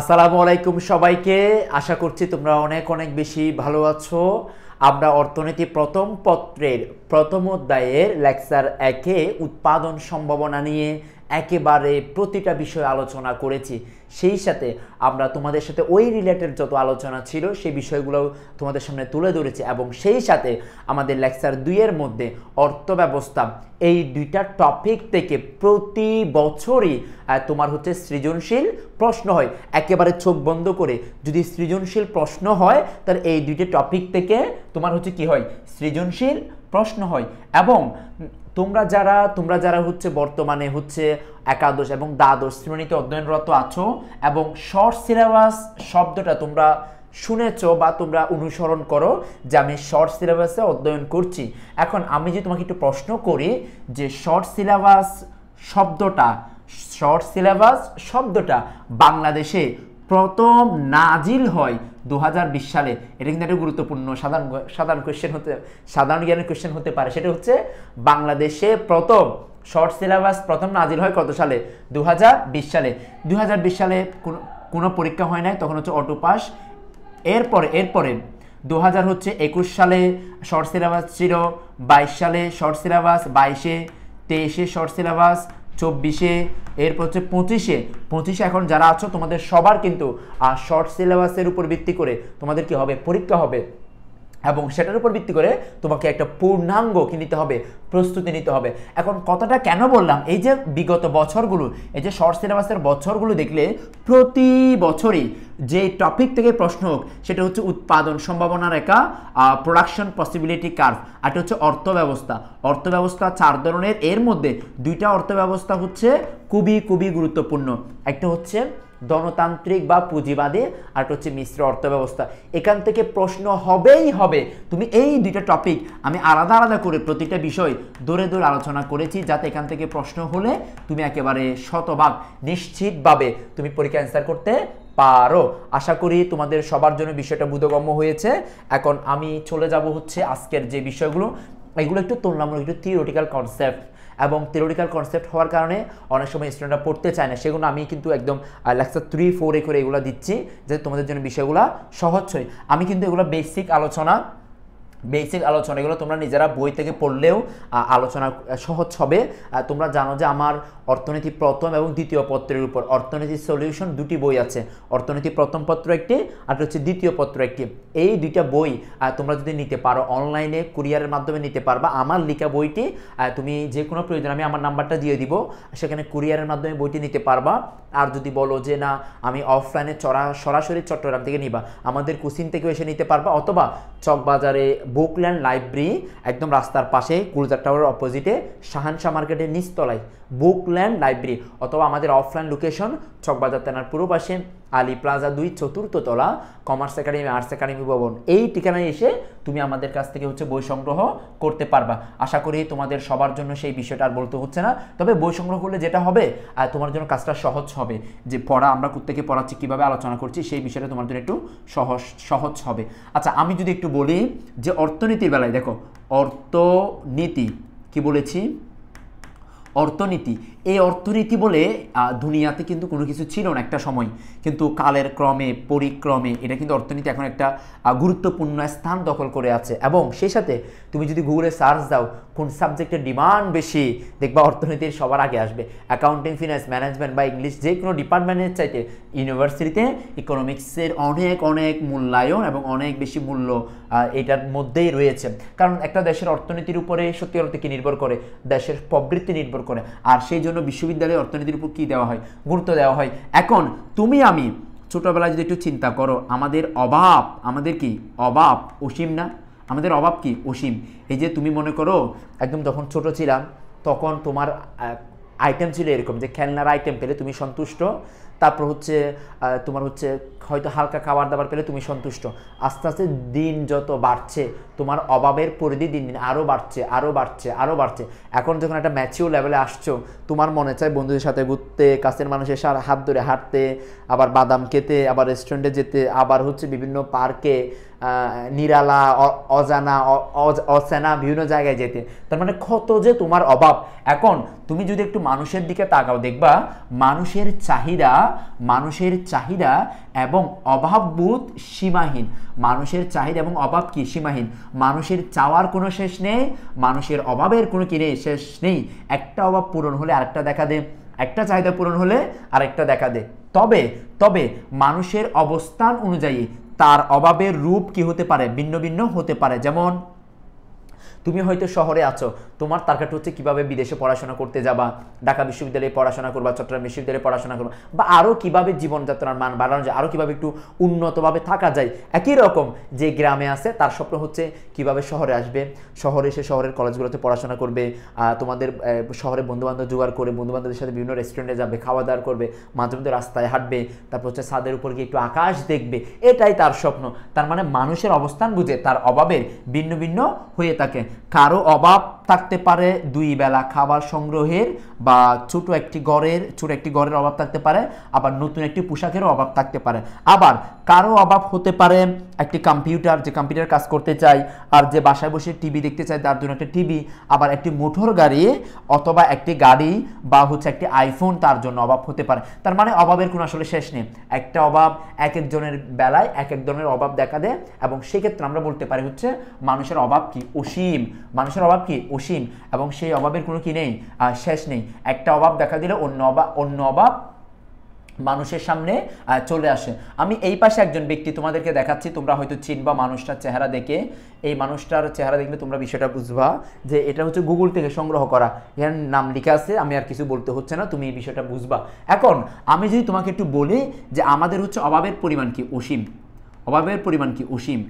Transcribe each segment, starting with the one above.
আসসালামু আলাইকুম সবাইকে আশা করছি তোমরা অনেক অনেক বেশি ভালো আছো আমরা অর্থনীতি প্রথম পত্রের প্রথম অধ্যায়ের লেকচার একে উৎপাদন সম্ভাবনা নিয়ে একেবারে প্রতিটা বিষয়ে আলোচনা করেছি সেই সাথে আমরা তোমাদের সাথে ওই রিলেটেড যত আলোচনা ছিল সেই বিষয়গুলো তোমাদের সামনে তুলে ধরেছি এবং সেই সাথে আমাদের লেকচার দুইয়ের মধ্যে অর্থ ব্যবস্থা এই দুইটা টপিক থেকে প্রতি বছরই তোমার হচ্ছে সৃজনশীল প্রশ্ন হয় একেবারে চোখ বন্ধ করে যদি সৃজনশীল প্রশ্ন হয় তাহলে এই দুইটা টপিক থেকে তোমার হচ্ছে কি হয় সৃজনশীল প্রশ্ন হয় এবং তোমরা যারা তোমরা যারা হচ্ছে বর্তমানে হচ্ছে একাদশ এবং দ্বাদশ শ্রেণীতে অধ্যয়নরত আছো এবং শর্ট সিলেবাস শব্দটা তোমরা শুনেছ বা তোমরা অনুসরণ করো যে আমি শর্ট সিলেবাসে অধ্যয়ন করছি এখন আমি যে তোমাকে একটু প্রশ্ন করি যে শর্ট সিলেবাস শব্দটা শর্ট সিলেবাস শব্দটা বাংলাদেশে প্রথম নাজিল হয় দু সালে এটা কিন্তু একটা গুরুত্বপূর্ণ সাধারণ সাধারণ কোয়েশ্চেন হতে সাধারণ জ্ঞানের কোয়েশ্চেন হতে পারে সেটা হচ্ছে বাংলাদেশে প্রথম শর্ট সিলেবাস প্রথম নাজিল হয় কত সালে দু সালে দু সালে কোনো পরীক্ষা হয় নাই তখন হচ্ছে অটো পাস এরপরে এরপরে দু হচ্ছে একুশ সালে শর্ট সিলেবাস ছিল বাইশ সালে শর্ট সিলেবাস বাইশে তেইশে শর্ট সিলেবাস চব্বিশে এরপর হচ্ছে পঁচিশে পঁচিশে এখন যারা আছো তোমাদের সবার কিন্তু শর্ট সিলেবাসের উপর ভিত্তি করে তোমাদের কি হবে পরীক্ষা হবে এবং সেটার উপর ভিত্তি করে তোমাকে একটা পূর্ণাঙ্গ কি নিতে হবে প্রস্তুতি নিতে হবে এখন কথাটা কেন বললাম এই যে বিগত বছরগুলো এই যে শর্ট সিলেবাসের বছরগুলো দেখলে প্রতি বছরই যে টপিক থেকে প্রশ্ন হোক সেটা হচ্ছে উৎপাদন সম্ভাবনা রেখা প্রোডাকশন পসিবিলিটি কার্ভ আর হচ্ছে অর্থ ব্যবস্থা অর্থ ব্যবস্থা চার ধরনের এর মধ্যে দুইটা অর্থ ব্যবস্থা হচ্ছে খুবই খুবই গুরুত্বপূর্ণ একটা হচ্ছে গণতান্ত্রিক বা পুঁজিবাদী আর হচ্ছে মিশ্র অর্থব্যবস্থা এখান থেকে প্রশ্ন হবেই হবে তুমি এই দুইটা টপিক আমি আলাদা আলাদা করে প্রতিটা বিষয় দূরে দূরে আলোচনা করেছি যাতে এখান থেকে প্রশ্ন হলে তুমি একেবারে শতভাগ নিশ্চিতভাবে তুমি পরীক্ষা অ্যান্সার করতে পারো আশা করি তোমাদের সবার জন্য বিষয়টা বোধগম্য হয়েছে এখন আমি চলে যাব হচ্ছে আজকের যে বিষয়গুলো এগুলো একটু তুলনামূলক একটু থিওরিটিক্যাল কনসেপ্ট এবং থিওরিক্যাল কনসেপ্ট হওয়ার কারণে অনেক সময় স্টুডেন্টরা পড়তে চায় না সেগুলো আমি কিন্তু একদম লেকচার থ্রি ফোরে করে এগুলো দিচ্ছি যে তোমাদের জন্য বিষয়গুলো সহজ হয় আমি কিন্তু এগুলো বেসিক আলোচনা বেসিক আলোচনাগুলো তোমরা নিজেরা বই থেকে পড়লেও আলোচনা সহজ হবে তোমরা জানো যে আমার অর্থনীতি প্রথম এবং দ্বিতীয় পত্রের উপর অর্থনীতি সলিউশন দুটি বই আছে অর্থনীতি প্রথম পত্র একটি আর হচ্ছে দ্বিতীয় পত্র একটি এই দুইটা বই তোমরা যদি নিতে পারো অনলাইনে কুরিয়ারের মাধ্যমে নিতে পারবা আমার লিখা বইটি তুমি যে কোনো প্রয়োজন আমি আমার নাম্বারটা দিয়ে দিব সেখানে কুরিয়ারের মাধ্যমে বইটি নিতে পারবা আর যদি বলো যে না আমি অফলাইনে চড়া সরাসরি চট্টগ্রাম থেকে নিবা আমাদের কুসিন থেকেও এসে নিতে পারবা অথবা চকবাজারে বুকল্যান্ড লাইব্রেরি একদম রাস্তার পাশে কুলজার টাওয়ারের অপোজিটে শাহানশাহ মার্কেটের নিচতলায় বুকল্যান্ড লাইব্রেরি অথবা আমাদের অফলাইন লোকেশন চকবাজার তেনার পূর্ব পাশে আলী প্লাজা দুই চতুর্থ তলা কমার্স একাডেমি আর্টস একাডেমি ভবন এই ঠিকানায় এসে তুমি আমাদের কাছ থেকে হচ্ছে বই সংগ্রহ করতে পারবা আশা করি তোমাদের সবার জন্য সেই বিষয়টা আর বলতে হচ্ছে না তবে বই সংগ্রহ করলে যেটা হবে আর তোমার জন্য কাজটা সহজ হবে যে পড়া আমরা কোথেকে পড়াচ্ছি কীভাবে আলোচনা করছি সেই বিষয়টা তোমার জন্য একটু সহজ সহজ হবে আচ্ছা আমি যদি একটু বলি যে অর্থনীতির বেলায় দেখো অর্থনীতি কি বলেছি অর্থনীতি এই অর্থনীতি বলে দুনিয়াতে কিন্তু কোনো কিছু ছিল না একটা সময় কিন্তু কালের ক্রমে পরিক্রমে এটা কিন্তু অর্থনীতি এখন একটা গুরুত্বপূর্ণ স্থান দখল করে আছে এবং সেই সাথে তুমি যদি গুগলে সার্চ দাও কোন সাবজেক্টের ডিমান্ড বেশি দেখবা অর্থনীতির সবার আগে আসবে অ্যাকাউন্টিং ফিনান্স ম্যানেজমেন্ট বা ইংলিশ যে কোনো ডিপার্টমেন্টের চাইতে ইউনিভার্সিটিতে ইকোনমিক্সের অনেক অনেক মূল্যায়ন এবং অনেক বেশি মূল্য এটার মধ্যেই রয়েছে কারণ একটা দেশের অর্থনীতির উপরে সত্যি অর্থে কি নির্ভর করে দেশের প্রবৃত্তি নির্ভর করে আর সেই জন্য বিশ্ববিদ্যালয়ে অর্থনীতির উপর কী দেওয়া হয় গুরুত্ব দেওয়া হয় এখন তুমি আমি ছোটোবেলায় যদি একটু চিন্তা করো আমাদের অভাব আমাদের কি অভাব অসীম না আমাদের অভাব কি অসীম এই যে তুমি মনে করো একদম যখন ছোট ছিলাম তখন তোমার আইটেম ছিল এরকম যে খেলনার আইটেম পেলে তুমি সন্তুষ্ট তারপর হচ্ছে তোমার হচ্ছে হয়তো হালকা খাবার দাবার পেলে তুমি সন্তুষ্ট আস্তে আস্তে দিন যত বাড়ছে তোমার অভাবের পরিধি দিন দিন আরও বাড়ছে আরও বাড়ছে আরও বাড়ছে এখন যখন একটা ম্যাচিওর লেভেলে আসছো তোমার মনে চায় বন্ধুদের সাথে ঘুরতে কাছের মানুষের সার হাত ধরে হাঁটতে আবার বাদাম খেতে আবার রেস্টুরেন্টে যেতে আবার হচ্ছে বিভিন্ন পার্কে নিরালা অজানা অচেনা বিভিন্ন জায়গায় যেতে তার মানে কত যে তোমার অভাব এখন তুমি যদি একটু মানুষের দিকে তাকাও দেখবা মানুষের চাহিদা মানুষের চাহিদা এবং এবং অভাববোধ সীমাহীন মানুষের চাহিদা এবং অভাব কি সীমাহীন মানুষের চাওয়ার কোনো শেষ নেই মানুষের অভাবের কোনো কি নেই শেষ নেই একটা অভাব পূরণ হলে আরেকটা দেখা দেয় একটা চাহিদা পূরণ হলে আরেকটা দেখা দেয় তবে তবে মানুষের অবস্থান অনুযায়ী তার অভাবের রূপ কি হতে পারে ভিন্ন ভিন্ন হতে পারে যেমন তুমি হয়তো শহরে আছো তোমার টার্গেট হচ্ছে কিভাবে বিদেশে পড়াশোনা করতে যাবা ঢাকা বিশ্ববিদ্যালয়ে পড়াশোনা করবা চট্টগ্রাম বিশ্ববিদ্যালয়ে পড়াশোনা করবা বা আরও কীভাবে জীবনযাত্রার মান বাড়ানো যায় আরও কীভাবে একটু উন্নতভাবে থাকা যায় একই রকম যে গ্রামে আছে তার স্বপ্ন হচ্ছে কিভাবে শহরে আসবে শহরে এসে শহরের কলেজগুলোতে পড়াশোনা করবে তোমাদের শহরে বন্ধুবান্ধব জোগাড় করে বন্ধুবান্ধবের সাথে বিভিন্ন রেস্টুরেন্টে যাবে খাওয়া দাওয়া করবে মাঝে মধ্যে রাস্তায় হাঁটবে তারপর হচ্ছে ছাদের উপর গিয়ে একটু আকাশ দেখবে এটাই তার স্বপ্ন তার মানে মানুষের অবস্থান বুঝে তার অভাবের ভিন্ন ভিন্ন হয়ে থাকে কারো অভাব থাকতে পারে দুই বেলা খাবার সংগ্রহের বা ছোট একটি ঘরের ছোট একটি ঘরের অভাব থাকতে পারে আবার নতুন একটি পোশাকেরও অভাব থাকতে পারে আবার কারো অভাব হতে পারে একটি কম্পিউটার যে কম্পিউটার কাজ করতে চাই আর যে বাসায় বসে টিভি দেখতে চাই তার জন্য একটা টিভি আবার একটি মোটর গাড়ি অথবা একটি গাড়ি বা হচ্ছে একটি আইফোন তার জন্য অভাব হতে পারে তার মানে অভাবের কোনো আসলে শেষ নেই একটা অভাব এক একজনের বেলায় এক এক ধরনের অভাব দেখা দেয় এবং সেক্ষেত্রে আমরা বলতে পারি হচ্ছে মানুষের অভাব কি অসীম অসীম মানুষের অভাব কি অসীম এবং সেই অভাবের কোনো কি নেই শেষ নেই একটা অভাব দেখা দিলে অন্য অভাব অন্য অভাব মানুষের সামনে চলে আসে আমি এই পাশে একজন ব্যক্তি তোমাদেরকে দেখাচ্ছি তোমরা হয়তো চিনবা মানুষটার চেহারা দেখে এই মানুষটার চেহারা দেখলে তোমরা বিষয়টা বুঝবা যে এটা হচ্ছে গুগল থেকে সংগ্রহ করা এর নাম লিখে আছে আমি আর কিছু বলতে হচ্ছে না তুমি এই বিষয়টা বুঝবা এখন আমি যদি তোমাকে একটু বলি যে আমাদের হচ্ছে অভাবের পরিমাণ কি অসীম অভাবের পরিমাণ কি অসীম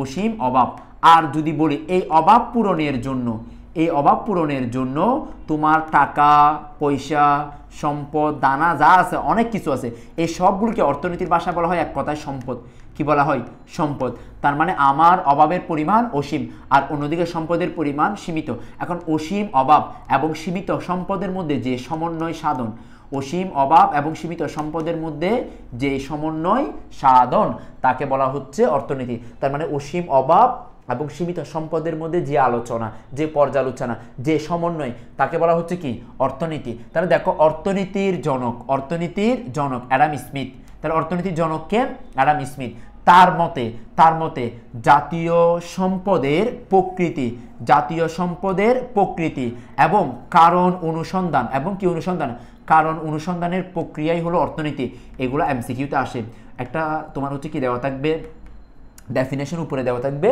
অসীম অভাব আর যদি বলি এই অভাব পূরণের জন্য এই অভাব পূরণের জন্য তোমার টাকা পয়সা সম্পদ দানা যা আছে অনেক কিছু আছে এই সবগুলোকে অর্থনীতির ভাষা বলা হয় এক কথায় সম্পদ কি বলা হয় সম্পদ তার মানে আমার অভাবের পরিমাণ অসীম আর অন্যদিকে সম্পদের পরিমাণ সীমিত এখন অসীম অভাব এবং সীমিত সম্পদের মধ্যে যে সমন্বয় সাধন অসীম অভাব এবং সীমিত সম্পদের মধ্যে যে সমন্বয় সাধন তাকে বলা হচ্ছে অর্থনীতি তার মানে অসীম অভাব এবং সীমিত সম্পদের মধ্যে যে আলোচনা যে পর্যালোচনা যে সমন্বয় তাকে বলা হচ্ছে কি অর্থনীতি তাহলে দেখো অর্থনীতির জনক অর্থনীতির জনক অ্যাডাম স্মিথ তাহলে অর্থনীতির জনককে অ্যাডাম স্মিথ তার মতে তার মতে জাতীয় সম্পদের প্রকৃতি জাতীয় সম্পদের প্রকৃতি এবং কারণ অনুসন্ধান এবং কি অনুসন্ধান কারণ অনুসন্ধানের প্রক্রিয়াই হলো অর্থনীতি এগুলো এমসিকিউতে আসে একটা তোমার হচ্ছে কি দেওয়া থাকবে ডেফিনেশন উপরে দেওয়া থাকবে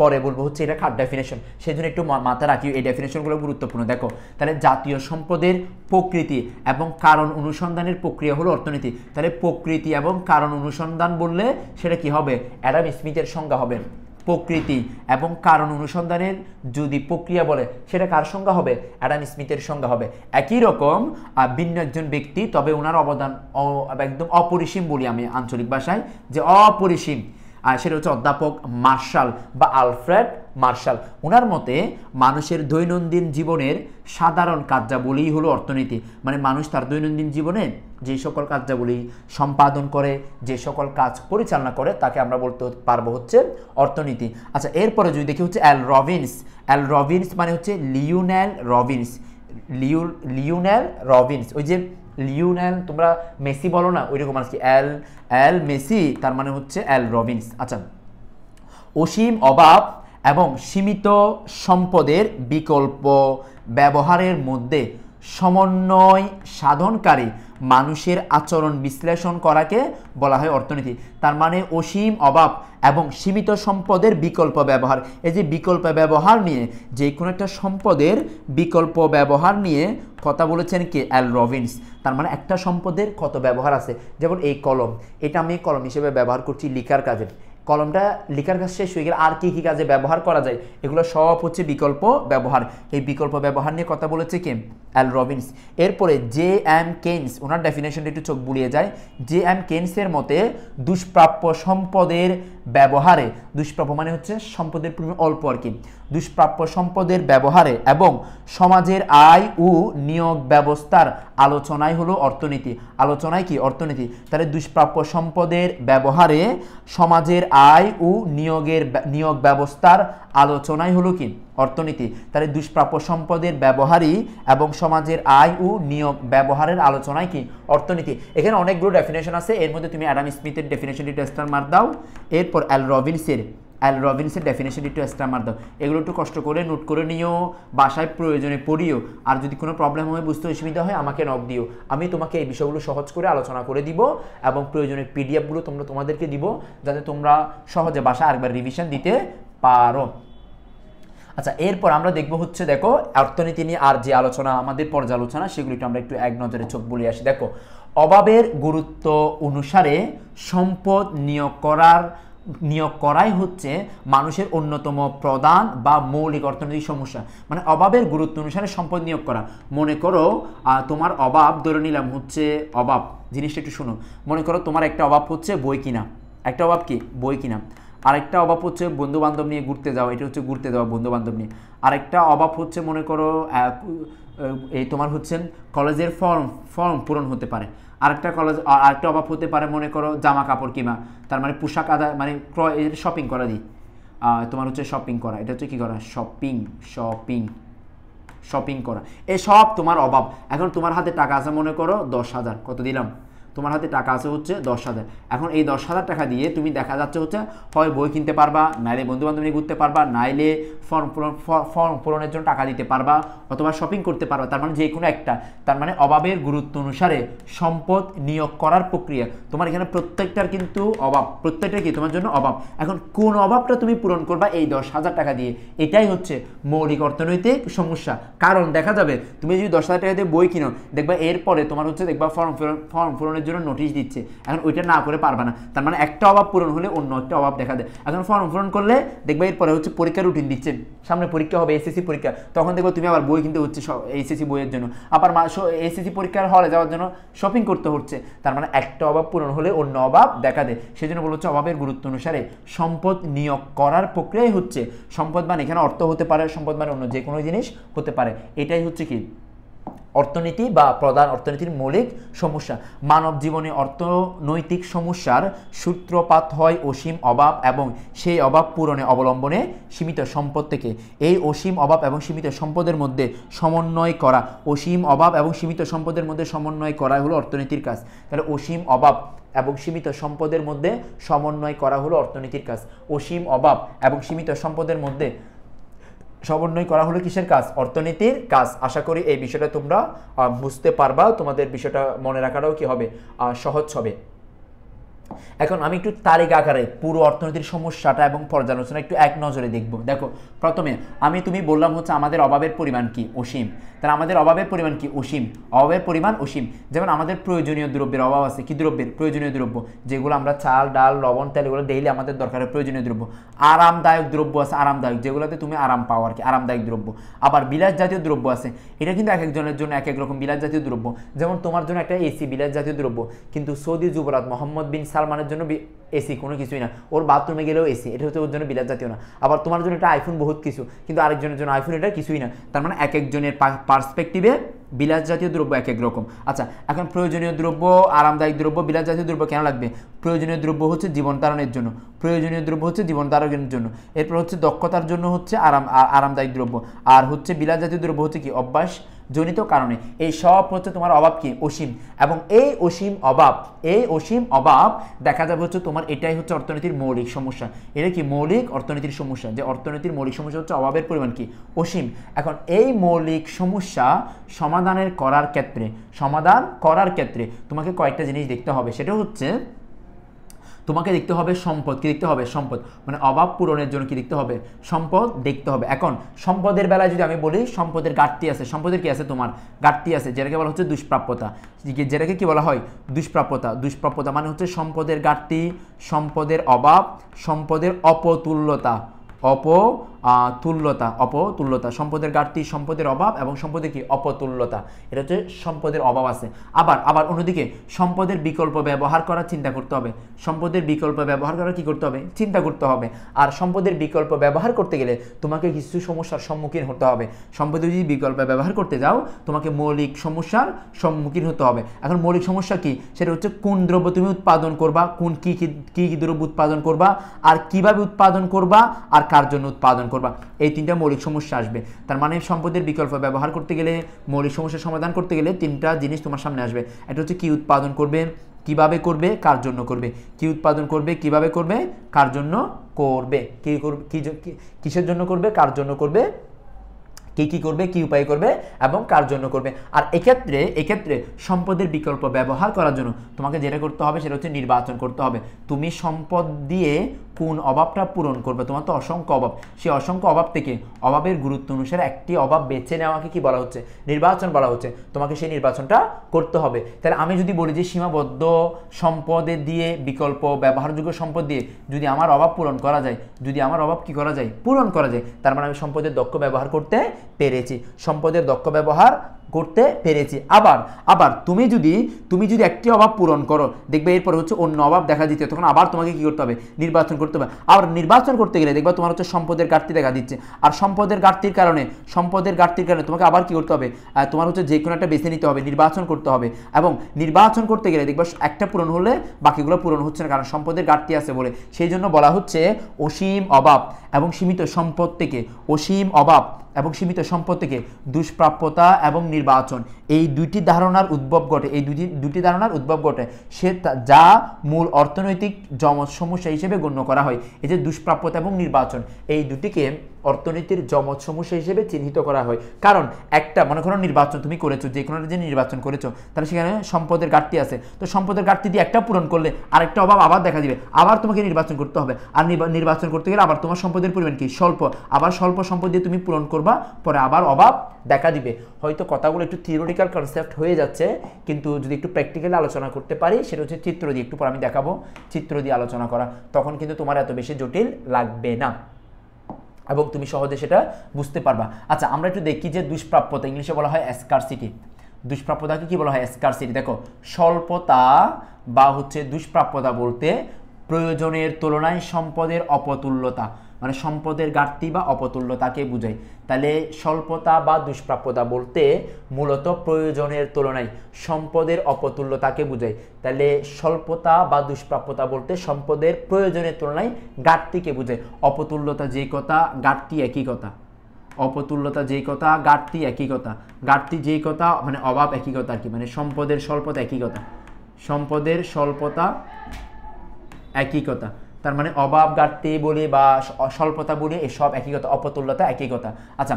পরে বলবো হচ্ছে এটা খাট ডেফিনেশন সেই জন্য একটু মাথা রাখি এই ডেফিনেশনগুলো গুরুত্বপূর্ণ দেখো তাহলে জাতীয় সম্পদের প্রকৃতি এবং কারণ অনুসন্ধানের প্রক্রিয়া হলো অর্থনীতি তাহলে প্রকৃতি এবং কারণ অনুসন্ধান বললে সেটা কি হবে অ্যাডাম স্মিথের সংজ্ঞা হবে প্রকৃতি এবং কারণ অনুসন্ধানের যদি প্রক্রিয়া বলে সেটা কার সংজ্ঞা হবে অ্যাডাম স্মিথের সংজ্ঞা হবে একই রকম ভিন্ন একজন ব্যক্তি তবে ওনার অবদান একদম অপরিসীম বলি আমি আঞ্চলিক ভাষায় যে অপরিসীম সেটা হচ্ছে অধ্যাপক মার্শাল বা আলফ্রেড মার্শাল ওনার মতে মানুষের দৈনন্দিন জীবনের সাধারণ কার্যাবলী হলো অর্থনীতি মানে মানুষ তার দৈনন্দিন জীবনে যে সকল কার্যাবলী সম্পাদন করে যে সকল কাজ পরিচালনা করে তাকে আমরা বলতে পারবো হচ্ছে অর্থনীতি আচ্ছা এরপরে যদি দেখি হচ্ছে অ্যাল রবিন্স অ্যাল রবিন্স মানে হচ্ছে লিওনেল রবিন্স লিউ লিওনেল রবিন্স ওই যে লিওনেল তোমরা মেসি বলো না ওই আর কি অ্যাল অ্যাল মেসি তার মানে হচ্ছে অ্যাল রবিন্স আচ্ছা অসীম অভাব এবং সীমিত সম্পদের বিকল্প ব্যবহারের মধ্যে সমন্বয় সাধনকারী মানুষের আচরণ বিশ্লেষণ করাকে বলা হয় অর্থনীতি তার মানে অসীম অভাব এবং সীমিত সম্পদের বিকল্প ব্যবহার এই যে বিকল্প ব্যবহার নিয়ে যে কোনো একটা সম্পদের বিকল্প ব্যবহার নিয়ে কথা বলেছেন কে অ্যাল রবিন্স তার মানে একটা সম্পদের কত ব্যবহার আছে যেমন এই কলম এটা আমি কলম হিসেবে ব্যবহার করছি লিখার কাজে কলমটা লেখার কাজ শেষ হয়ে গেলে আর কী কী কাজে ব্যবহার করা যায় এগুলো সব হচ্ছে বিকল্প ব্যবহার এই বিকল্প ব্যবহার নিয়ে কথা বলেছে কে অ্যাল রবিনস এরপরে জে এম কেন্স ওনার ডেফিনেশনটা একটু চোখ বুড়িয়ে যায় জে এম কেন্সের মতে দুষ্প্রাপ্য সম্পদের ব্যবহারে দুষ্প্রাপ্য মানে হচ্ছে সম্পদের অল্প আর কি দুষ্প্রাপ্য সম্পদের ব্যবহারে এবং সমাজের আয় ও নিয়োগ ব্যবস্থার আলোচনায় হলো অর্থনীতি আলোচনায় কি অর্থনীতি তাহলে দুষ্প্রাপ্য সম্পদের ব্যবহারে সমাজের আয় ও নিয়োগের নিয়োগ ব্যবস্থার আলোচনাই হলো কি অর্থনীতি তাহলে দুষ্প্রাপ্য সম্পদের ব্যবহারই এবং সমাজের আয় ও নিয়োগ ব্যবহারের আলোচনায় কি অর্থনীতি এখানে অনেকগুলো ডেফিনেশন আছে এর মধ্যে তুমি অ্যাডাম স্মিথের ডেফিনেশনটি টেস্টার মার দাও এরপর অ্যাল রবিনসের অ্যাল রবিনসের ডেফিনেশন একটু এক্সট্রা মার দাও এগুলো একটু কষ্ট করে নোট করে নিও বাসায় প্রয়োজনে পড়িও আর যদি কোনো প্রবলেম হয় বুঝতে অসুবিধা হয় আমাকে নক দিও আমি তোমাকে এই বিষয়গুলো সহজ করে আলোচনা করে দিব এবং প্রয়োজনের পিডিএফগুলো তোমরা তোমাদেরকে দিব যাতে তোমরা সহজে বাসায় আরেকবার রিভিশন দিতে পারো আচ্ছা এরপর আমরা দেখবো হচ্ছে দেখো অর্থনীতি নিয়ে আর যে আলোচনা আমাদের পর্যালোচনা সেগুলি আমরা একটু এক নজরে চোখ বলে আসি দেখো অভাবের গুরুত্ব অনুসারে সম্পদ নিয়োগ করার নিয়োগ করাই হচ্ছে মানুষের অন্যতম প্রধান বা মৌলিক অর্থনৈতিক সমস্যা মানে অভাবের গুরুত্ব অনুসারে সম্পদ নিয়োগ করা মনে করো তোমার অভাব ধরে নিলাম হচ্ছে অভাব জিনিসটা একটু শোনো মনে করো তোমার একটা অভাব হচ্ছে বই কিনা একটা অভাব কি বই কিনা আরেকটা অভাব হচ্ছে বন্ধু বান্ধব নিয়ে ঘুরতে যাওয়া এটা হচ্ছে ঘুরতে যাওয়া বন্ধু বান্ধব নিয়ে আরেকটা অভাব হচ্ছে মনে করো এই তোমার হচ্ছে কলেজের ফর্ম ফর্ম পূরণ হতে পারে আরেকটা কলেজ আরেকটা অভাব হতে পারে মনে করো জামা কাপড় কিনা তার মানে পোশাক আদা মানে ক্রয় শপিং করা দিই তোমার হচ্ছে শপিং করা এটা হচ্ছে কী করা শপিং শপিং শপিং করা এসব তোমার অভাব এখন তোমার হাতে টাকা আছে মনে করো দশ হাজার কত দিলাম তোমার হাতে টাকা আছে হচ্ছে দশ হাজার এখন এই দশ হাজার টাকা দিয়ে তুমি দেখা যাচ্ছে হচ্ছে হয় বই কিনতে পারবা নাইলে বন্ধুবান্ধব নিয়ে ঘুরতে পারবা নাইলে ফর্ম পূরণ ফর্ম পূরণের জন্য টাকা দিতে পারবা অথবা শপিং করতে পারবা তার মানে যে কোনো একটা তার মানে অভাবের গুরুত্ব অনুসারে সম্পদ নিয়োগ করার প্রক্রিয়া তোমার এখানে প্রত্যেকটার কিন্তু অভাব প্রত্যেকটা কি তোমার জন্য অভাব এখন কোন অভাবটা তুমি পূরণ করবা এই দশ হাজার টাকা দিয়ে এটাই হচ্ছে মৌলিক অর্থনৈতিক সমস্যা কারণ দেখা যাবে তুমি যদি দশ হাজার টাকা দিয়ে বই কিনো দেখবা এরপরে তোমার হচ্ছে দেখবা ফর্ম ফর্ম পূরণের অভাবের জন্য নোটিশ দিচ্ছে এখন ওইটা না করে পারবে না তার মানে একটা অভাব পূরণ হলে অন্য একটা অভাব দেখা দেয় এখন ফর্ম পূরণ করলে দেখবে এরপরে হচ্ছে পরীক্ষা রুটিন দিচ্ছে সামনে পরীক্ষা হবে এসএসসি পরীক্ষা তখন দেখবে তুমি আবার বই কিনতে হচ্ছে এইচএসসি বইয়ের জন্য আবার এসএসসি পরীক্ষার হলে যাওয়ার জন্য শপিং করতে হচ্ছে তার মানে একটা অভাব পূরণ হলে অন্য অভাব দেখা দেয় সেই জন্য বলা হচ্ছে অভাবের গুরুত্ব অনুসারে সম্পদ নিয়োগ করার প্রক্রিয়াই হচ্ছে সম্পদ মানে এখানে অর্থ হতে পারে সম্পদ মানে অন্য যে কোনো জিনিস হতে পারে এটাই হচ্ছে কি অর্থনীতি বা প্রধান অর্থনীতির মৌলিক সমস্যা মানব জীবনে অর্থনৈতিক সমস্যার সূত্রপাত হয় অসীম অভাব এবং সেই অভাব পূরণে অবলম্বনে সীমিত সম্পদ থেকে এই অসীম অভাব এবং সীমিত সম্পদের মধ্যে সমন্বয় করা অসীম অভাব এবং সীমিত সম্পদের মধ্যে সমন্বয় করা হলো অর্থনীতির কাজ তাহলে অসীম অভাব এবং সীমিত সম্পদের মধ্যে সমন্বয় করা হলো অর্থনীতির কাজ অসীম অভাব এবং সীমিত সম্পদের মধ্যে সমন্বয় করা হলো কিসের কাজ অর্থনীতির কাজ আশা করি এই বিষয়টা তোমরা বুঝতে পারবা তোমাদের বিষয়টা মনে রাখাটাও কি হবে সহজ হবে এখন আমি একটু তালিকা আকারে পুরো অর্থনীতির সমস্যাটা এবং পর্যালোচনা একটু এক নজরে দেখব দেখো প্রথমে আমি তুমি বললাম হচ্ছে আমাদের অভাবের পরিমাণ কি অসীম তাহলে আমাদের অভাবের পরিমাণ কি অসীম অভাবের পরিমাণ অসীম যেমন আমাদের প্রয়োজনীয় দ্রব্যের অভাব আছে কি দ্রব্যের প্রয়োজনীয় দ্রব্য যেগুলো আমরা চাল ডাল লবণ তেল এগুলো ডেইলি আমাদের দরকারের প্রয়োজনীয় দ্রব্য আরামদায়ক দ্রব্য আছে আরামদায়ক যেগুলোতে তুমি আরাম পাও আর কি আরামদায়ক দ্রব্য আবার বিলাস জাতীয় দ্রব্য আছে এটা কিন্তু এক একজনের জন্য এক এক রকম বিলাস জাতীয় দ্রব্য যেমন তোমার জন্য একটা এসি বিলাস জাতীয় দ্রব্য কিন্তু সৌদি যুবরাজ মোহাম্মদ বিন সাল তার মানের জন্য এসি কোনো কিছুই না ওর বাথরুমে গেলেও এসি এটা হচ্ছে ওর জন্য বিলাস জাতীয় না আবার তোমার জন্য এটা আইফোন বহুত কিছু কিন্তু আরেকজনের জন্য আইফোন এটা কিছুই না তার মানে এক একজনের পার্সপেক্টিভে বিলাস জাতীয় দ্রব্য এক এক রকম আচ্ছা এখন প্রয়োজনীয় দ্রব্য আরামদায়ক দ্রব্য বিলাস জাতীয় দ্রব্য কেন লাগবে প্রয়োজনীয় দ্রব্য হচ্ছে জীবন তারণের জন্য প্রয়োজনীয় দ্রব্য হচ্ছে জীবন ধারণের জন্য এরপর হচ্ছে দক্ষতার জন্য হচ্ছে আরাম আরামদায়ক দ্রব্য আর হচ্ছে বিলাস জাতীয় দ্রব্য হচ্ছে কি অভ্যাস জনিত কারণে এই সব হচ্ছে তোমার অভাব কি অসীম এবং এই অসীম অভাব এই অসীম অভাব দেখা যাবে হচ্ছে তোমার এটাই হচ্ছে অর্থনীতির মৌলিক সমস্যা এটা কি মৌলিক অর্থনীতির সমস্যা যে অর্থনীতির মৌলিক সমস্যা হচ্ছে অভাবের পরিমাণ কি অসীম এখন এই মৌলিক সমস্যা সমাধানের করার ক্ষেত্রে সমাধান করার ক্ষেত্রে তোমাকে কয়েকটা জিনিস দেখতে হবে সেটা হচ্ছে তোমাকে দেখতে হবে সম্পদ কী দেখতে হবে সম্পদ মানে অভাব পূরণের জন্য কী দেখতে হবে সম্পদ দেখতে হবে এখন সম্পদের বেলায় যদি আমি বলি সম্পদের ঘাটতি আছে সম্পদের কী আছে তোমার ঘাটতি আছে যেটাকে বলা হচ্ছে দুষ্প্রাপ্যতা যেটাকে কি বলা হয় দুষ্প্রাপ্যতা দুষ্প্রাপ্যতা মানে হচ্ছে সম্পদের ঘাটতি সম্পদের অভাব সম্পদের অপতুল্যতা অপ তুল্যতা অপতুল্যতা সম্পদের ঘাটতি সম্পদের অভাব এবং সম্পদের কি অপতুল্যতা এটা হচ্ছে সম্পদের অভাব আছে আবার আবার অন্যদিকে সম্পদের বিকল্প ব্যবহার করার চিন্তা করতে হবে সম্পদের বিকল্প ব্যবহার করা কি করতে হবে চিন্তা করতে হবে আর সম্পদের বিকল্প ব্যবহার করতে গেলে তোমাকে কিছু সমস্যার সম্মুখীন হতে হবে সম্পদের যদি বিকল্প ব্যবহার করতে যাও তোমাকে মৌলিক সমস্যার সম্মুখীন হতে হবে এখন মৌলিক সমস্যা কি সেটা হচ্ছে কোন দ্রব্য তুমি উৎপাদন করবা কোন কী কী দ্রব্য উৎপাদন করবা আর কিভাবে উৎপাদন করবা আর কার জন্য উৎপাদন করবা এই তিনটা মৌলিক সমস্যা আসবে তার মানে সম্পদের বিকল্প ব্যবহার করতে গেলে মৌলিক সমস্যার সমাধান করতে গেলে তিনটা জিনিস তোমার সামনে আসবে এটা হচ্ছে কী উৎপাদন করবে কিভাবে করবে কার জন্য করবে কি উৎপাদন করবে কিভাবে করবে কার জন্য করবে কি কিসের জন্য করবে কার জন্য করবে কী কী করবে কী উপায় করবে এবং কার জন্য করবে আর এক্ষেত্রে এক্ষেত্রে সম্পদের বিকল্প ব্যবহার করার জন্য তোমাকে যেটা করতে হবে সেটা হচ্ছে নির্বাচন করতে হবে তুমি সম্পদ দিয়ে কোন অভাবটা পূরণ করবে তোমার তো অসংখ্য অভাব সেই অসংখ্য অভাব থেকে অভাবের গুরুত্ব অনুসারে একটি অভাব বেছে নেওয়াকে কি বলা হচ্ছে নির্বাচন বলা হচ্ছে তোমাকে সেই নির্বাচনটা করতে হবে তাহলে আমি যদি বলি যে সীমাবদ্ধ সম্পদের দিয়ে বিকল্প ব্যবহারযোগ্য সম্পদ দিয়ে যদি আমার অভাব পূরণ করা যায় যদি আমার অভাব কি করা যায় পূরণ করা যায় তার মানে আমি সম্পদের দক্ষ ব্যবহার করতে পেরেছি সম্পদের দক্ষ ব্যবহার করতে পেরেছি আবার আবার তুমি যদি তুমি যদি একটি অভাব পূরণ করো দেখবে এরপর হচ্ছে অন্য অভাব দেখা দিতে তখন আবার তোমাকে কি করতে হবে নির্বাচন করতে হবে আবার নির্বাচন করতে গেলে দেখবা তোমার হচ্ছে সম্পদের ঘাটতি দেখা দিচ্ছে আর সম্পদের ঘাটতির কারণে সম্পদের ঘাটতির কারণে তোমাকে আবার কি করতে হবে তোমার হচ্ছে যে কোনো একটা বেছে নিতে হবে নির্বাচন করতে হবে এবং নির্বাচন করতে গেলে দেখবা একটা পূরণ হলে বাকিগুলো পূরণ হচ্ছে না কারণ সম্পদের ঘাটতি আছে বলে সেই জন্য বলা হচ্ছে অসীম অভাব এবং সীমিত সম্পদ থেকে অসীম অভাব এবং সীমিত সম্পদ থেকে দুষ্প্রাপ্যতা এবং নির্বাচন এই দুইটি ধারণার উদ্ভব ঘটে এই দুটি দুটি ধারণার উদ্ভব ঘটে সে যা মূল অর্থনৈতিক সমস্যা হিসেবে গণ্য করা হয় এই যে দুষ্প্রাপ্যতা এবং নির্বাচন এই দুটিকে অর্থনীতির জমজ সমস্যা হিসেবে চিহ্নিত করা হয় কারণ একটা মনে করো নির্বাচন তুমি করেছো যে কোনো যে নির্বাচন করেছো তাহলে সেখানে সম্পদের ঘাটতি আছে তো সম্পদের ঘাটতি দিয়ে একটা পূরণ করলে আরেকটা অভাব আবার দেখা দিবে আবার তোমাকে নির্বাচন করতে হবে আর নির্বাচন করতে গেলে আবার তোমার সম্পদের পরিমাণ কি স্বল্প আবার স্বল্প সম্পদ দিয়ে তুমি পূরণ করবা পরে আবার অভাব দেখা দিবে হয়তো কথাগুলো একটু থিওরিটিক্যাল কনসেপ্ট হয়ে যাচ্ছে কিন্তু যদি একটু প্র্যাকটিক্যালি আলোচনা করতে পারি সেটা হচ্ছে চিত্র দিয়ে একটু পর আমি দেখাবো চিত্র দিয়ে আলোচনা করা তখন কিন্তু তোমার এত বেশি জটিল লাগবে না এবং তুমি সহজে সেটা বুঝতে পারবা আচ্ছা আমরা একটু দেখি যে দুষ্প্রাপ্যতা ইংলিশে বলা হয় অ্যাসকারসিটি দুষ্প্রাপ্যতাকে কি বলা হয় স্কারসিটি দেখো স্বল্পতা বা হচ্ছে দুষ্প্রাপ্যতা বলতে প্রয়োজনের তুলনায় সম্পদের অপতুল্যতা মানে সম্পদের ঘাটতি বা অপতুল্যতাকে বোঝায় তাহলে স্বল্পতা বা দুষ্প্রাপ্যতা বলতে মূলত প্রয়োজনের তুলনায় সম্পদের অপতুল্যতাকে বোঝায় তাহলে স্বল্পতা বা দুষ্প্রাপ্যতা বলতে সম্পদের প্রয়োজনের তুলনায় ঘাটতিকে বোঝায় অপতুল্যতা যেই কথা ঘাটতি একই কথা অপতুল্যতা যেই কথা ঘাটতি একই কথা ঘাটতি যেই কথা মানে অভাব একই কথা আর কি মানে সম্পদের স্বল্পতা একই কথা সম্পদের স্বল্পতা একই কথা তার মানে অভাব ঘাটতি বলে বা স্বল্পতা বলে এসব একই কথা অপতুল্যতা একই কথা আচ্ছা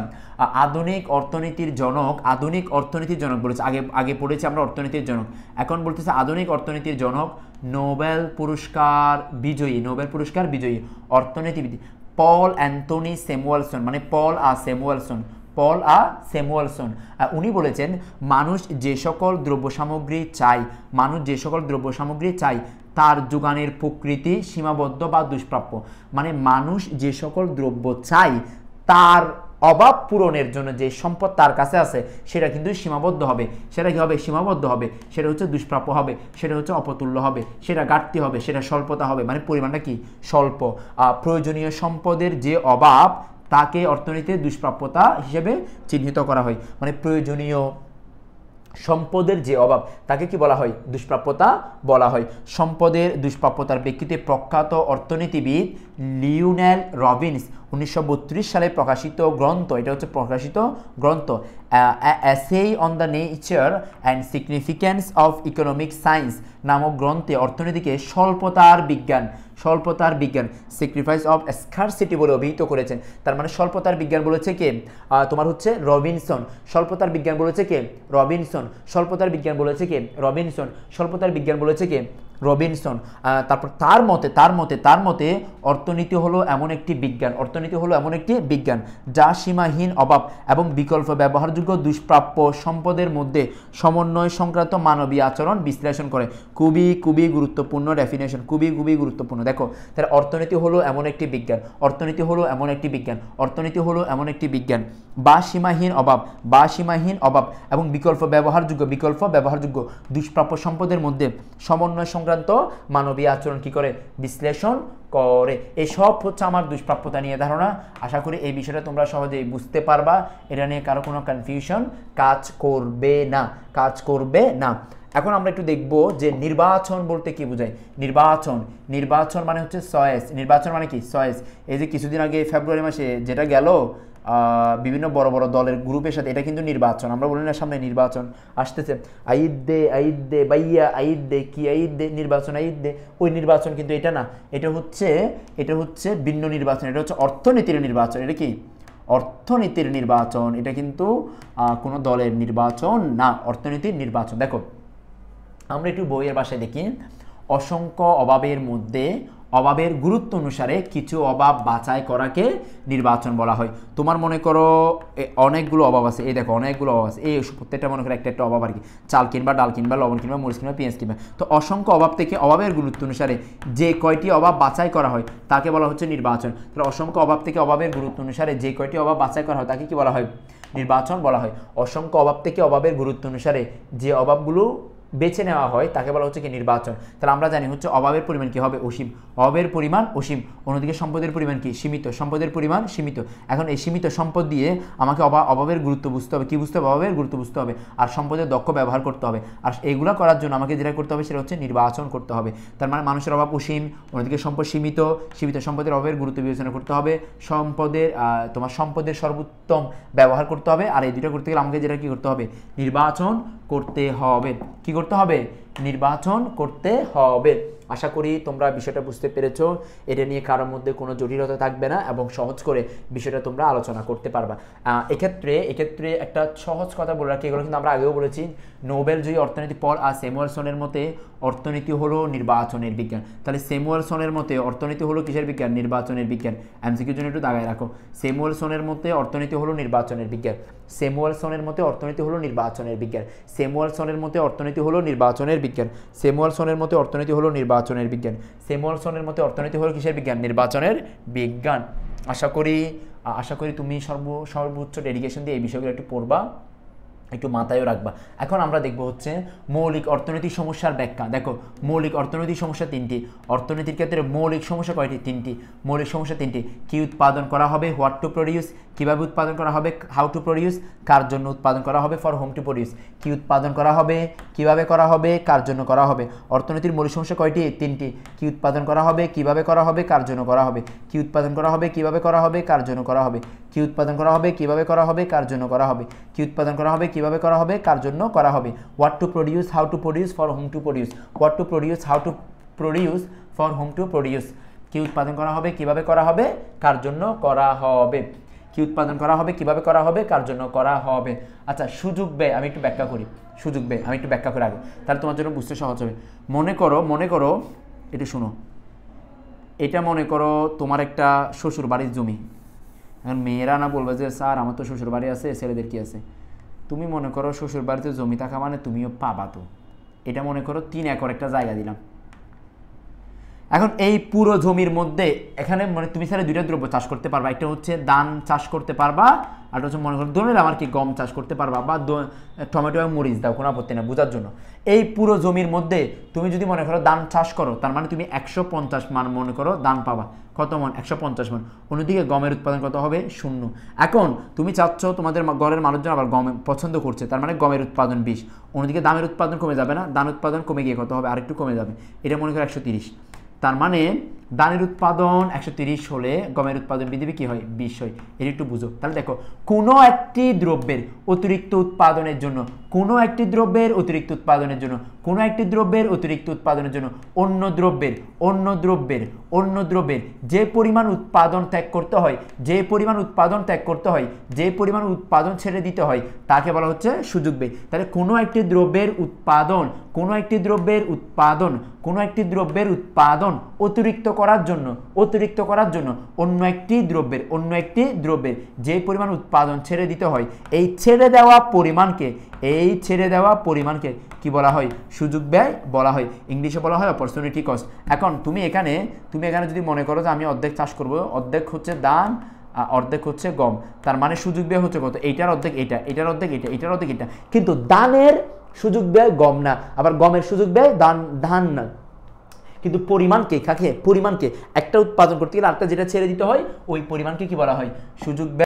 আধুনিক অর্থনীতির জনক আধুনিক অর্থনীতির জনক বলেছে আগে আগে পড়েছি আমরা অর্থনীতির জনক এখন বলতেছে আধুনিক অর্থনীতির জনক নোবেল পুরস্কার বিজয়ী নোবেল পুরস্কার বিজয়ী অর্থনীতিবিদ পল অ্যান্থনি সেমুয়ালসন মানে পল আ সেমুয়ালসন পল আ সেমুয়ালসন উনি বলেছেন মানুষ যে সকল দ্রব্য সামগ্রী চাই মানুষ যে সকল দ্রব্য সামগ্রী চাই তার যোগানের প্রকৃতি সীমাবদ্ধ বা দুষ্প্রাপ্য মানে মানুষ যে সকল দ্রব্য চাই তার অভাব পূরণের জন্য যে সম্পদ তার কাছে আছে সেটা কিন্তু সীমাবদ্ধ হবে সেটা কী হবে সীমাবদ্ধ হবে সেটা হচ্ছে দুষ্প্রাপ্য হবে সেটা হচ্ছে অপতুল্য হবে সেটা ঘাটতি হবে সেটা স্বল্পতা হবে মানে পরিমাণটা কি স্বল্প প্রয়োজনীয় সম্পদের যে অভাব তাকে অর্থনীতির দুষ্প্রাপ্যতা হিসেবে চিহ্নিত করা হয় মানে প্রয়োজনীয় সম্পদের যে অভাব তাকে কি বলা হয় দুষ্প্রাপ্যতা বলা হয় সম্পদের দুষ্প্রাপ্যতার প্রেক্ষিতে প্রখ্যাত অর্থনীতিবিদ লিওনেল রবিন্স উনিশশো সালে প্রকাশিত গ্রন্থ এটা হচ্ছে প্রকাশিত গ্রন্থ essay on the nature and significance of economic science নামক গ্রন্থে অর্থনীতিকে স্বল্পতার বিজ্ঞান স্বল্পতার বিজ্ঞান সিক্রিফাইস অফ স্কারসিটি বলে অভিহিত করেছেন তার মানে স্বল্পতার বিজ্ঞান বলেছে কে তোমার হচ্ছে রবিনসন স্বল্পতার বিজ্ঞান বলেছে কে রবিনসন স্বল্পতার বিজ্ঞান বলেছে কে রবিনসন স্বল্পতার বিজ্ঞান বলেছে কে রবিনসন তারপর তার মতে তার মতে তার মতে অর্থনীতি হলো এমন একটি বিজ্ঞান অর্থনীতি হলো এমন একটি বিজ্ঞান যা সীমাহীন অভাব এবং বিকল্প ব্যবহারযোগ্য দুষ্প্রাপ্য সম্পদের মধ্যে সমন্বয় সংক্রান্ত মানবীয় আচরণ বিশ্লেষণ করে খুবই খুবই গুরুত্বপূর্ণ ডেফিনেশন খুবই খুবই গুরুত্বপূর্ণ দেখো তাহলে অর্থনীতি হলো এমন একটি বিজ্ঞান অর্থনীতি হলো এমন একটি বিজ্ঞান অর্থনীতি হলো এমন একটি বিজ্ঞান বা সীমাহীন অভাব বা সীমাহীন অভাব এবং বিকল্প ব্যবহারযোগ্য বিকল্প ব্যবহারযোগ্য দুষ্প্রাপ্য সম্পদের মধ্যে সমন্বয় সংক্রান্ত মানবীয় আচরণ কি করে বিশ্লেষণ করে এসব হচ্ছে আমার দুষ্প্রাপ্যতা নিয়ে ধারণা আশা করি এই বিষয়টা তোমরা সহজেই বুঝতে পারবা এটা নিয়ে কারো কোনো কনফিউশন কাজ করবে না কাজ করবে না এখন আমরা একটু দেখব যে নির্বাচন বলতে কি বোঝায় নির্বাচন নির্বাচন মানে হচ্ছে সয়েস নির্বাচন মানে কি সয়েস এই যে কিছুদিন আগে ফেব্রুয়ারি মাসে যেটা গেল বিভিন্ন বড় বড় দলের গ্রুপের সাথে এটা কিন্তু নির্বাচন আমরা বলি না সামনে নির্বাচন আসতেছে আইদ দে আইদ দে বাইয়া আইদ দে কি আইদ দে নির্বাচন আইদ দে ওই নির্বাচন কিন্তু এটা না এটা হচ্ছে এটা হচ্ছে ভিন্ন নির্বাচন এটা হচ্ছে অর্থনীতির নির্বাচন এটা কি অর্থনীতির নির্বাচন এটা কিন্তু কোনো দলের নির্বাচন না অর্থনীতির নির্বাচন দেখো আমরা একটু বইয়ের বাসায় দেখি অসংখ্য অভাবের মধ্যে অভাবের গুরুত্ব অনুসারে কিছু অভাব বাছাই করাকে নির্বাচন বলা হয় তোমার মনে করো অনেকগুলো অভাব আছে এই দেখো অনেকগুলো অভাব আছে এই প্রত্যেকটা মনে করো একটা একটা অভাব আর কি চাল কিনবা ডাল কিনবা লবণ কিনবা মরিচ কিনবা পেঁয়াজ কিনবা তো অসংখ্য অভাব থেকে অভাবের গুরুত্ব অনুসারে যে কয়টি অভাব বাছাই করা হয় তাকে বলা হচ্ছে নির্বাচন তাহলে অসংখ্য অভাব থেকে অভাবের গুরুত্ব অনুসারে যে কয়টি অভাব বাছাই করা হয় তাকে কি বলা হয় নির্বাচন বলা হয় অসংখ্য অভাব থেকে অভাবের গুরুত্ব অনুসারে যে অভাবগুলো বেছে নেওয়া হয় তাকে বলা হচ্ছে কি নির্বাচন তাহলে আমরা জানি হচ্ছে অভাবের পরিমাণ কি হবে অসীম অভাবের পরিমাণ অসীম অন্যদিকে সম্পদের পরিমাণ কি সীমিত সম্পদের পরিমাণ সীমিত এখন এই সীমিত সম্পদ দিয়ে আমাকে অভাবের গুরুত্ব বুঝতে হবে কী বুঝতে হবে অভাবের গুরুত্ব বুঝতে হবে আর সম্পদের দক্ষ ব্যবহার করতে হবে আর এইগুলো করার জন্য আমাকে যেটা করতে হবে সেটা হচ্ছে নির্বাচন করতে হবে তার মানে মানুষের অভাব অসীম অন্যদিকে সম্পদ সীমিত সীমিত সম্পদের অভাবের গুরুত্ব বিবেচনা করতে হবে সম্পদের তোমার সম্পদের সর্বোত্তম ব্যবহার করতে হবে আর এই দুটো করতে গেলে আমাকে যেটা কী করতে হবে নির্বাচন করতে হবে কী করতে হবে নির্বাচন করতে হবে আশা করি তোমরা বিষয়টা বুঝতে পেরেছ এটা নিয়ে কারোর মধ্যে কোনো জটিলতা থাকবে না এবং সহজ করে বিষয়টা তোমরা আলোচনা করতে পারবা এক্ষেত্রে এক্ষেত্রে একটা সহজ কথা বলে রাখি এগুলো কিন্তু আমরা আগেও বলেছি নোবেল জয়ী অর্থনীতি পল আর স্যামুয়েলসনের মতে অর্থনীতি হলো নির্বাচনের বিজ্ঞান তাহলে স্যামুয়েলসনের মতে অর্থনীতি হলো কিসের বিজ্ঞান নির্বাচনের বিজ্ঞান এমসিকিউর জন্য একটু দাগায় রাখো স্যামুয়েলসনের মতে অর্থনীতি হলো নির্বাচনের বিজ্ঞান স্যামুয়েলসনের মতে অর্থনীতি হলো নির্বাচনের বিজ্ঞান স্যামুয়েলসনের মতে অর্থনীতি হলো নির্বাচনের বিজ্ঞান স্যামুয়ালসনের মতে অর্থনীতি হলো নির্বাচনের বিজ্ঞান স্যামুয়ালসনের মতে অর্থনীতি হলো কিসের বিজ্ঞান নির্বাচনের বিজ্ঞান আশা করি আশা করি তুমি সর্ব সর্বোচ্চ ডেডিকেশন দিয়ে এই বিষয়গুলো একটু পড়বা একটু মাথায়ও রাখবা এখন আমরা দেখব হচ্ছে মৌলিক অর্থনৈতিক সমস্যার ব্যাখ্যা দেখো মৌলিক অর্থনৈতিক সমস্যা তিনটি অর্থনীতির ক্ষেত্রে মৌলিক সমস্যা কয়টি তিনটি মৌলিক সমস্যা তিনটি কী উৎপাদন করা হবে হোয়াট টু প্রডিউস কীভাবে উৎপাদন করা হবে হাউ টু প্রডিউস কার জন্য উৎপাদন করা হবে ফর হোম টু প্রডিউস কী উৎপাদন করা হবে কিভাবে করা হবে কার জন্য করা হবে অর্থনীতির মৌলিক সমস্যা কয়টি তিনটি কী উৎপাদন করা হবে কিভাবে করা হবে কার জন্য করা হবে কী উৎপাদন করা হবে কিভাবে করা হবে কার জন্য করা হবে কী উৎপাদন করা হবে কিভাবে করা হবে কার জন্য করা হবে কী উৎপাদন করা হবে কিভাবে করা হবে কার জন্য করা হবে what to produce how to produce for whom to produce what to produce how to produce for whom to produce কী উৎপাদন করা হবে কিভাবে করা হবে কার জন্য করা হবে কি উৎপাদন করা হবে কিভাবে করা হবে কার জন্য করা হবে আচ্ছা সুযোগ ব্যয় আমি একটু ব্যাখ্যা করি সুযোগ ব্যয় আমি একটু ব্যাখ্যা করে আগে তাহলে তোমার জন্য বুঝতে সহজ হবে মনে করো মনে করো এটা শোনো এটা মনে করো তোমার একটা শ্বশুর বাড়ির জমি এখন মেয়েরা না বলবে যে স্যার আমার তো শ্বশুর বাড়ি আছে ছেলেদের কি আছে তুমি মনে করো শ্বশুর বাড়িতে জমি থাকা মানে তুমিও পাবা তো এটা মনে করো তিন একর একটা জায়গা দিলাম এখন এই পুরো জমির মধ্যে এখানে মানে তুমি স্যার দুইটা দ্রব্য চাষ করতে পারবা একটা হচ্ছে দান চাষ করতে পারবা আর হচ্ছে মনে করো ধরুন আমার কি গম চাষ করতে পারবা বা টমেটো এবং মরিচ দাও কোনো আপত্তি না বোঝার জন্য এই পুরো জমির মধ্যে তুমি যদি মনে করো দান চাষ করো তার মানে তুমি একশো পঞ্চাশ মান মনে করো দান পাবা কত মন একশো পঞ্চাশ মান অন্যদিকে গমের উৎপাদন কত হবে শূন্য এখন তুমি চাচ্ছ তোমাদের গড়ের মানুষজন আবার গম পছন্দ করছে তার মানে গমের উৎপাদন বিশ অন্যদিকে দামের উৎপাদন কমে যাবে না দান উৎপাদন কমে গিয়ে কত হবে আরেকটু কমে যাবে এটা মনে করো একশো তিরিশ তার মানে দানের উৎপাদন একশো তিরিশ হলে গমের উৎপাদন বৃদ্ধি কী হয় বিশ হয় এটা একটু বুঝো তাহলে দেখো কোনো একটি দ্রব্যের অতিরিক্ত উৎপাদনের জন্য কোনো একটি দ্রব্যের অতিরিক্ত উৎপাদনের জন্য কোনো একটি দ্রব্যের অতিরিক্ত উৎপাদনের জন্য অন্য দ্রব্যের অন্য দ্রব্যের অন্য দ্রব্যের যে পরিমাণ উৎপাদন ত্যাগ করতে হয় যে পরিমাণ উৎপাদন ত্যাগ করতে হয় যে পরিমাণ উৎপাদন ছেড়ে দিতে হয় তাকে বলা হচ্ছে সুযোগ ব্যয় তাহলে কোনো একটি দ্রব্যের উৎপাদন কোনো একটি দ্রব্যের উৎপাদন কোনো একটি দ্রব্যের উৎপাদন অতিরিক্ত করার জন্য অতিরিক্ত করার জন্য অন্য একটি দ্রব্যের অন্য একটি দ্রব্যের যে পরিমাণ উৎপাদন ছেড়ে দিতে হয় এই ছেড়ে দেওয়া পরিমাণকে এই ছেড়ে দেওয়া পরিমাণকে কি বলা হয় সুযোগ ব্যয় বলা হয় ইংলিশে বলা হয় অপরচুনিটি কস্ট এখন তুমি এখানে তুমি এখানে যদি মনে করো যে আমি অর্ধেক চাষ করব অর্ধেক হচ্ছে দান অর্ধেক হচ্ছে গম তার মানে সুযোগ ব্যয় হচ্ছে কত এইটার অর্ধেক এটা এটার অর্ধেক এটা এটার অর্ধেক এটা কিন্তু দানের সুযোগ দেয় গম না আবার গমের সুযোগ দেয় দান ধান না কিন্তু পরিমাণকে কাকে পরিমাণকে একটা উৎপাদন করতে গেলে আরেকটা যেটা ছেড়ে দিতে হয় ওই পরিমাণকে কি বলা হয় সুযোগ